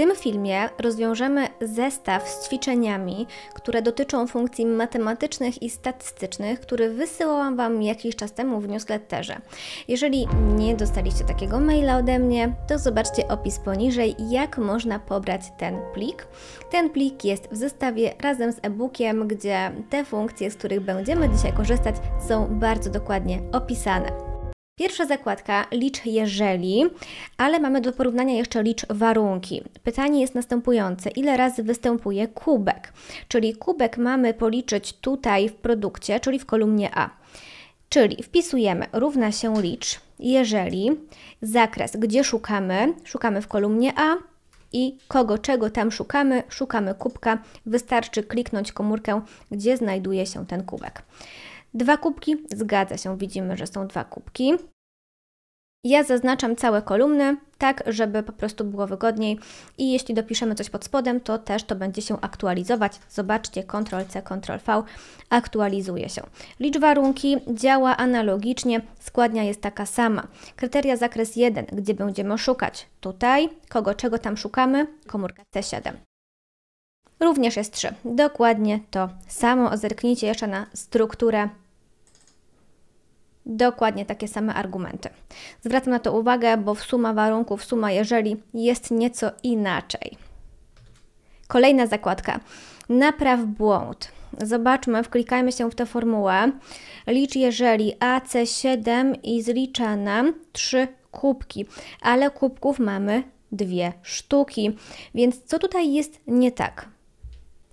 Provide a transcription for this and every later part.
tym filmie rozwiążemy zestaw z ćwiczeniami, które dotyczą funkcji matematycznych i statystycznych, który wysyłałam Wam jakiś czas temu w newsletterze. Jeżeli nie dostaliście takiego maila ode mnie, to zobaczcie opis poniżej, jak można pobrać ten plik. Ten plik jest w zestawie razem z e-bookiem, gdzie te funkcje, z których będziemy dzisiaj korzystać, są bardzo dokładnie opisane. Pierwsza zakładka licz jeżeli, ale mamy do porównania jeszcze licz warunki. Pytanie jest następujące: ile razy występuje kubek? Czyli kubek mamy policzyć tutaj w produkcie, czyli w kolumnie A. Czyli wpisujemy równa się licz, jeżeli zakres, gdzie szukamy, szukamy w kolumnie A i kogo, czego tam szukamy, szukamy kubka. Wystarczy kliknąć komórkę, gdzie znajduje się ten kubek. Dwa kubki? Zgadza się, widzimy, że są dwa kubki. Ja zaznaczam całe kolumny, tak żeby po prostu było wygodniej i jeśli dopiszemy coś pod spodem, to też to będzie się aktualizować. Zobaczcie, Ctrl-C, Ctrl-V, aktualizuje się. Liczba runki działa analogicznie, składnia jest taka sama. Kryteria zakres 1, gdzie będziemy szukać? Tutaj, kogo, czego tam szukamy? Komórka C7 również jest 3. Dokładnie to samo. Zerknijcie jeszcze na strukturę Dokładnie takie same argumenty. Zwracam na to uwagę, bo suma warunków, suma jeżeli jest nieco inaczej. Kolejna zakładka. Napraw błąd. Zobaczmy, wklikajmy się w tę formułę. Licz jeżeli AC7 i zlicza nam 3 kubki, ale kubków mamy dwie sztuki. Więc co tutaj jest nie tak?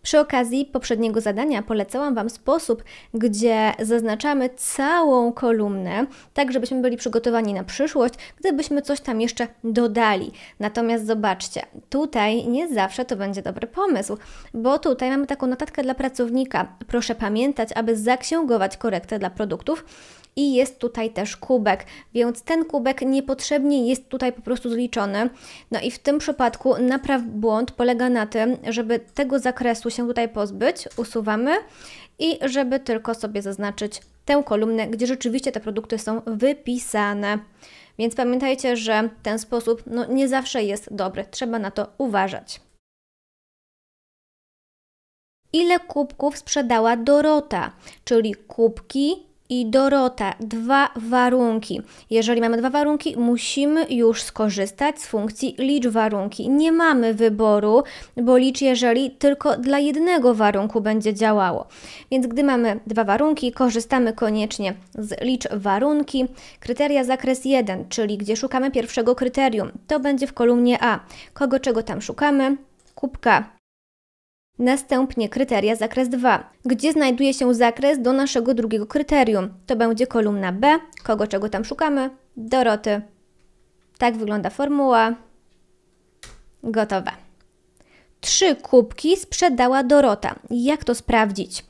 Przy okazji poprzedniego zadania polecałam Wam sposób, gdzie zaznaczamy całą kolumnę, tak żebyśmy byli przygotowani na przyszłość, gdybyśmy coś tam jeszcze dodali. Natomiast zobaczcie, tutaj nie zawsze to będzie dobry pomysł, bo tutaj mamy taką notatkę dla pracownika. Proszę pamiętać, aby zaksięgować korektę dla produktów i jest tutaj też kubek, więc ten kubek niepotrzebnie jest tutaj po prostu zliczony. No i w tym przypadku napraw błąd polega na tym, żeby tego zakresu się tutaj pozbyć, usuwamy i żeby tylko sobie zaznaczyć tę kolumnę, gdzie rzeczywiście te produkty są wypisane. Więc pamiętajcie, że ten sposób no, nie zawsze jest dobry, trzeba na to uważać. Ile kubków sprzedała Dorota, czyli kubki i Dorota, dwa warunki. Jeżeli mamy dwa warunki, musimy już skorzystać z funkcji licz warunki. Nie mamy wyboru, bo licz jeżeli tylko dla jednego warunku będzie działało. Więc gdy mamy dwa warunki, korzystamy koniecznie z licz warunki. Kryteria zakres 1, czyli gdzie szukamy pierwszego kryterium, to będzie w kolumnie A. Kogo czego tam szukamy? Kubka Następnie kryteria zakres 2, gdzie znajduje się zakres do naszego drugiego kryterium. To będzie kolumna B, kogo czego tam szukamy? Doroty. Tak wygląda formuła. Gotowe. Trzy kubki sprzedała Dorota. Jak to sprawdzić?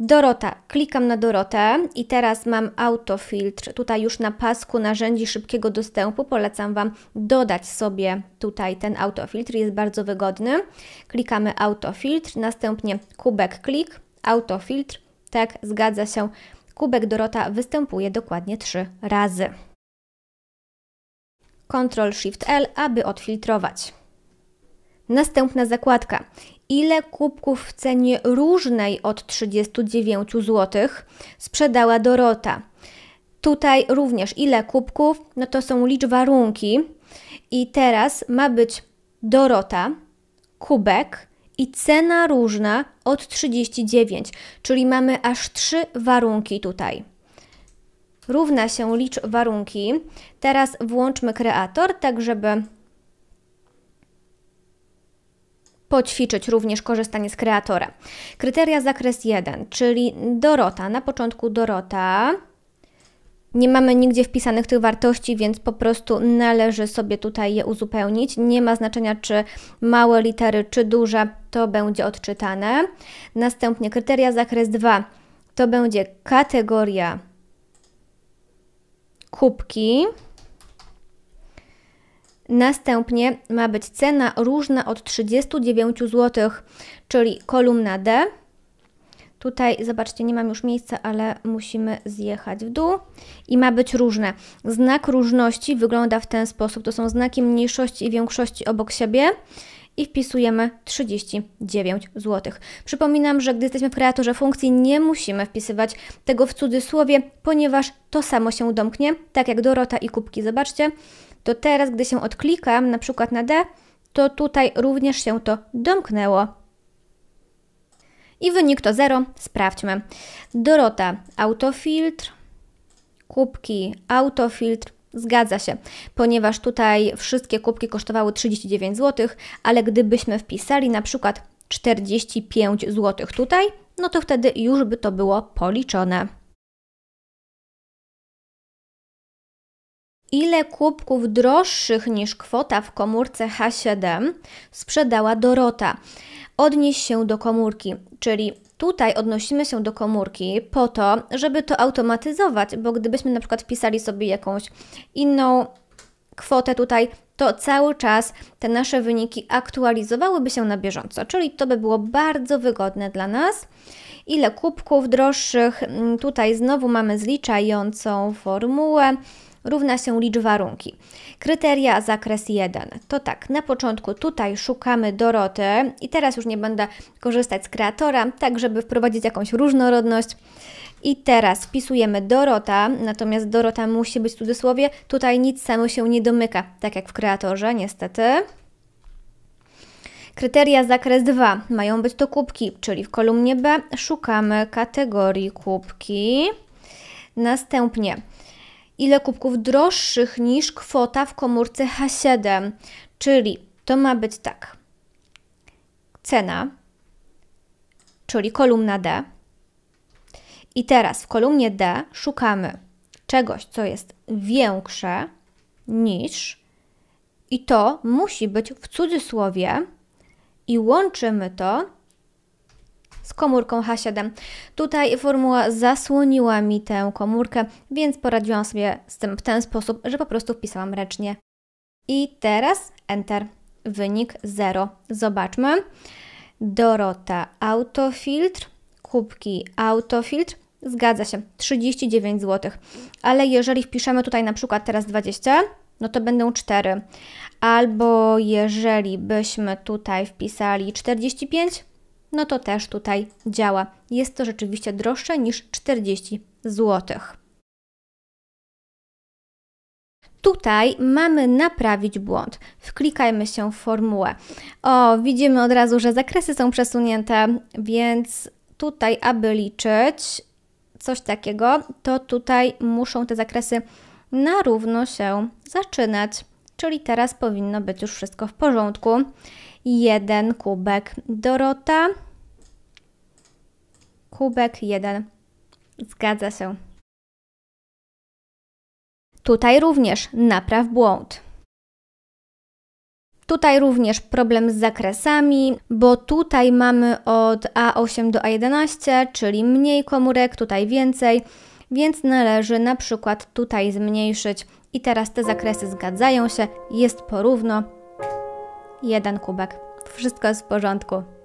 Dorota. Klikam na Dorotę i teraz mam autofiltr. Tutaj już na pasku narzędzi szybkiego dostępu polecam Wam dodać sobie tutaj ten autofiltr. Jest bardzo wygodny. Klikamy autofiltr, następnie kubek klik, autofiltr. Tak, zgadza się. Kubek Dorota występuje dokładnie trzy razy. Ctrl Shift L, aby odfiltrować. Następna zakładka ile kubków w cenie różnej od 39 zł sprzedała Dorota. Tutaj również ile kubków, no to są liczby warunki i teraz ma być Dorota, kubek i cena różna od 39, czyli mamy aż trzy warunki tutaj. Równa się licz warunki. Teraz włączmy kreator, tak żeby poćwiczyć również korzystanie z kreatora. Kryteria zakres 1, czyli Dorota, na początku Dorota. Nie mamy nigdzie wpisanych tych wartości, więc po prostu należy sobie tutaj je uzupełnić. Nie ma znaczenia, czy małe litery, czy duże, to będzie odczytane. Następnie kryteria zakres 2 to będzie kategoria kubki. Następnie ma być cena różna od 39 zł, czyli kolumna D. Tutaj, zobaczcie, nie mam już miejsca, ale musimy zjechać w dół i ma być różne. Znak różności wygląda w ten sposób. To są znaki mniejszości i większości obok siebie i wpisujemy 39 zł. Przypominam, że gdy jesteśmy w kreatorze funkcji, nie musimy wpisywać tego w cudzysłowie, ponieważ to samo się domknie, tak jak Dorota i kubki. Zobaczcie, to teraz, gdy się odklikam, na przykład na D, to tutaj również się to domknęło. I wynik to 0. Sprawdźmy. Dorota, autofiltr, kubki, autofiltr, Zgadza się, ponieważ tutaj wszystkie kubki kosztowały 39 zł, ale gdybyśmy wpisali na przykład 45 zł tutaj, no to wtedy już by to było policzone. ile kubków droższych niż kwota w komórce H7 sprzedała Dorota. Odnieś się do komórki, czyli tutaj odnosimy się do komórki po to, żeby to automatyzować, bo gdybyśmy na przykład pisali sobie jakąś inną kwotę tutaj, to cały czas te nasze wyniki aktualizowałyby się na bieżąco, czyli to by było bardzo wygodne dla nas. Ile kubków droższych? Mm, tutaj znowu mamy zliczającą formułę równa się liczba warunki. Kryteria zakres 1. To tak, na początku tutaj szukamy Dorotę i teraz już nie będę korzystać z kreatora, tak żeby wprowadzić jakąś różnorodność. I teraz wpisujemy Dorota, natomiast Dorota musi być w cudzysłowie, tutaj nic samo się nie domyka, tak jak w kreatorze niestety. Kryteria zakres 2 mają być to kubki, czyli w kolumnie B szukamy kategorii kubki. Następnie ile kubków droższych niż kwota w komórce H7, czyli to ma być tak. Cena, czyli kolumna D. I teraz w kolumnie D szukamy czegoś, co jest większe niż i to musi być w cudzysłowie i łączymy to z komórką H7. Tutaj formuła zasłoniła mi tę komórkę, więc poradziłam sobie z tym w ten sposób, że po prostu wpisałam ręcznie. I teraz Enter. Wynik 0. Zobaczmy. Dorota Autofiltr, kubki Autofiltr. Zgadza się, 39 zł. Ale jeżeli wpiszemy tutaj na przykład teraz 20, no to będą 4. Albo jeżeli byśmy tutaj wpisali 45, no to też tutaj działa. Jest to rzeczywiście droższe niż 40 zł. Tutaj mamy naprawić błąd. Wklikajmy się w formułę. O, widzimy od razu, że zakresy są przesunięte, więc tutaj, aby liczyć coś takiego, to tutaj muszą te zakresy na równo się zaczynać. Czyli teraz powinno być już wszystko w porządku jeden kubek. Dorota, kubek jeden. Zgadza się. Tutaj również napraw błąd. Tutaj również problem z zakresami, bo tutaj mamy od A8 do A11, czyli mniej komórek, tutaj więcej, więc należy na przykład tutaj zmniejszyć. I teraz te zakresy zgadzają się, jest porówno, jeden kubek. Wszystko jest w porządku.